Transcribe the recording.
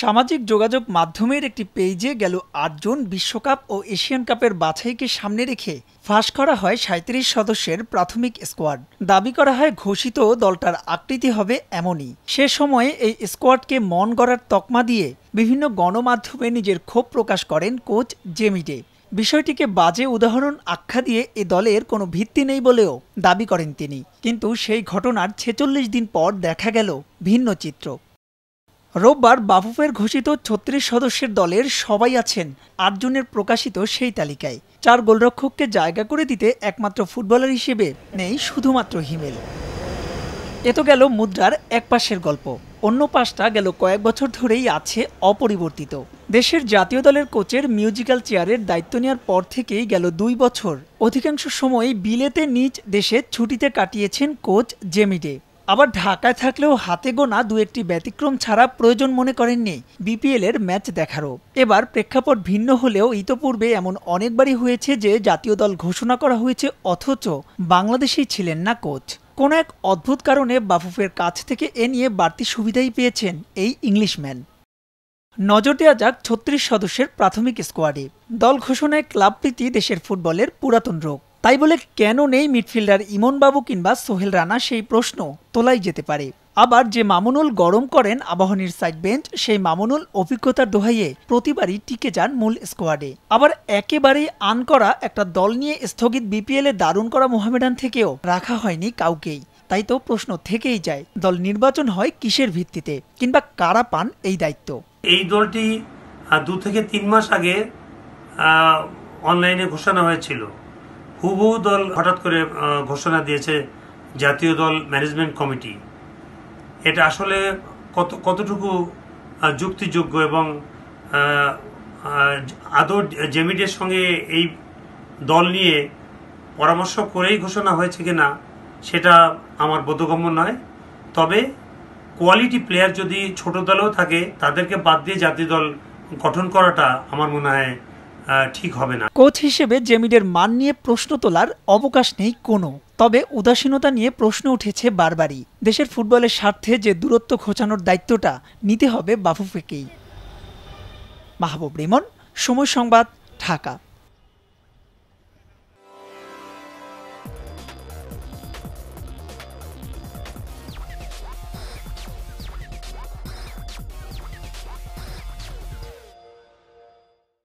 সামাজিক যোগাযোগ মাধ্যমের একটি পেজে গেল আটজন বিশ্বকাপ ও এশিয়ান কাপের বাছাইকে সামনে রেখে ফাঁস করা হয় সাঁত্রিশ সদস্যের প্রাথমিক স্কোয়াড দাবি করা হয় ঘোষিত দলটার আকৃতি হবে এমনই সে সময়ে এই স্কোয়াডকে মন গড়ার তকমা দিয়ে বিভিন্ন গণমাধ্যমে নিজের ক্ষোভ প্রকাশ করেন কোচ জেমিডে বিষয়টিকে বাজে উদাহরণ আখ্যা দিয়ে এ দলের কোনো ভিত্তি নেই বলেও দাবি করেন তিনি কিন্তু সেই ঘটনার ছেচল্লিশ দিন পর দেখা গেল ভিন্ন চিত্র রোববার বাফুফের ঘোষিত ছত্রিশ সদস্যের দলের সবাই আছেন আটজনের প্রকাশিত সেই তালিকায় চার গোলরক্ষককে জায়গা করে দিতে একমাত্র ফুটবলার হিসেবে নেই শুধুমাত্র হিমেল এ তো গেল মুদ্রার এক পাশের গল্প অন্য পাশটা গেল কয়েক বছর ধরেই আছে অপরিবর্তিত দেশের জাতীয় দলের কোচের মিউজিক্যাল চেয়ারের দায়িত্ব নেওয়ার পর থেকেই গেল দুই বছর অধিকাংশ সময় বিলেতে নিজ দেশে ছুটিতে কাটিয়েছেন কোচ জেমিডে আবার ঢাকায় থাকলেও হাতে গোনা দু একটি ব্যতিক্রম ছাড়া প্রয়োজন মনে করেননি বিপিএলের ম্যাচ দেখারও এবার প্রেক্ষাপট ভিন্ন হলেও ইতোপূর্বে এমন অনেকবারই হয়েছে যে জাতীয় দল ঘোষণা করা হয়েছে অথচ বাংলাদেশেই ছিলেন না কোচ কোন এক অদ্ভুত কারণে বাফুফের কাছ থেকে এ নিয়ে বাড়তি সুবিধাই পেয়েছেন এই ইংলিশম্যান নজর দেওয়া যাক ছত্রিশ সদস্যের প্রাথমিক স্কোয়াডে দল ঘোষণায় ক্লাব প্রীতি দেশের ফুটবলের পুরাতন রোগ তাই বলে কেন নেই মিডফিল্ডার ইমনবাবু কিংবা সোহেল রানা সেই প্রশ্ন তোলাই যেতে পারে আবার যে মামুনুল গরম করেন আবাহনীর সাইড বেঞ্চ সেই মামুনুল অভিজ্ঞতার দোহাইয়ে প্রতিবারই টিকে যান মূল স্কোয়াডে আবার একেবারেই আন করা একটা দল নিয়ে স্থগিত বিপিএলে দারুণ করা মোহামেডান থেকেও রাখা হয়নি কাউকেই তাই তো প্রশ্ন থেকেই যায় দল নির্বাচন হয় কিসের ভিত্তিতে কিংবা কারা পান এই দায়িত্ব এই দলটি দু থেকে তিন মাস আগে অনলাইনে ঘোষণা হয়েছিল হুবু দল হঠাৎ করে ঘোষণা দিয়েছে জাতীয় দল ম্যানেজমেন্ট কমিটি এটা আসলে কত কতটুকু যুক্তিযোগ্য এবং আদৌ জেমিডের সঙ্গে এই দল নিয়ে পরামর্শ করেই ঘোষণা হয়েছে কি না সেটা আমার বোধগম্য নয় তবে কোয়ালিটি প্লেয়ার যদি ছোট দলেও থাকে তাদেরকে বাদ দিয়ে জাতীয় দল গঠন করাটা আমার মনে হয় ঠিক হবে না কোচ হিসেবে জেমিডের মান নিয়ে প্রশ্ন তোলার অবকাশ নেই কোনো তবে উদাসীনতা নিয়ে প্রশ্ন উঠেছে বারবারই দেশের ফুটবলের স্বার্থে যে দূরত্ব খোঁচানোর দায়িত্বটা নিতে হবে বাফুফেকেই মাহবুব রিমন সময় সংবাদ ঢাকা